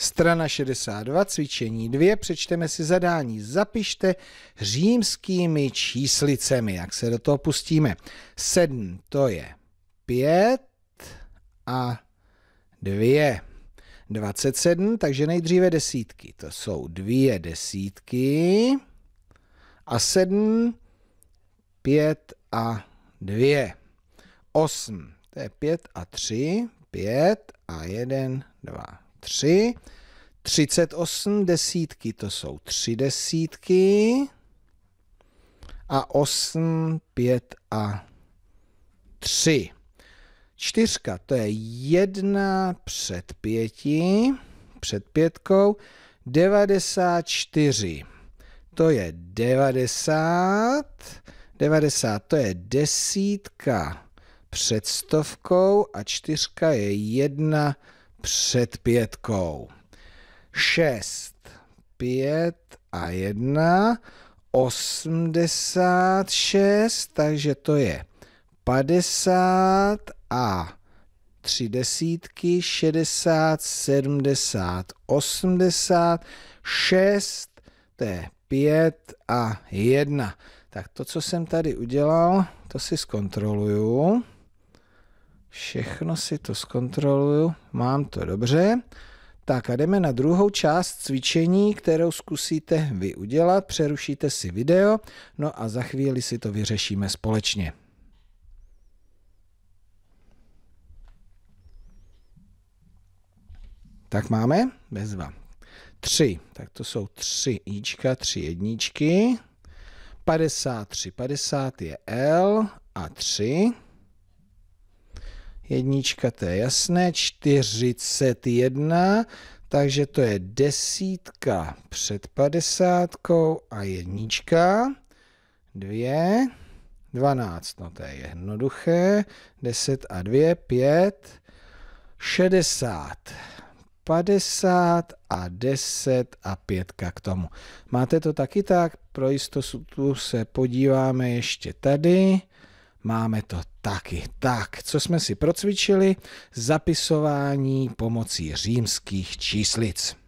Strana 62, cvičení 2, přečteme si zadání. Zapište římskými číslicemi, jak se do toho pustíme. 7 to je 5 a 2. 27, takže nejdříve desítky. To jsou dvě desítky a 7, 5 a 2. 8, to je 5 a 3, 5 a 1, 2, 3. 38 desítky, to jsou 3 desítky. A 8, 5 a 3. Čtyřka, to je 1 před 5, před pětkou. 94, to je 90. 90, to je desítka před stovkou a čtyřka je 1 před pětkou. Šest, pět a jedna, osmdesát šest, takže to je padesát a tři desítky, šedesát, sedmdesát, osmdesát, šest, to je pět a jedna. Tak to, co jsem tady udělal, to si zkontroluju. Všechno si to zkontroluju. Mám to dobře. Tak a jdeme na druhou část cvičení, kterou zkusíte vy udělat. Přerušíte si video, no a za chvíli si to vyřešíme společně. Tak máme bezva. Tři. Tak to jsou tři jíčka, tři jedničky. 53. 50 je L a 3 jednička, to je jasné, 41, takže to je desítka před padesátkou a jednička, dvě, 12, no to je jednoduché, 10 a 2, 5, 60, 50 a 10 a 5 k tomu. Máte to taky tak, pro jistotu se podíváme ještě tady máme to taky. Tak, co jsme si procvičili? Zapisování pomocí římských číslic.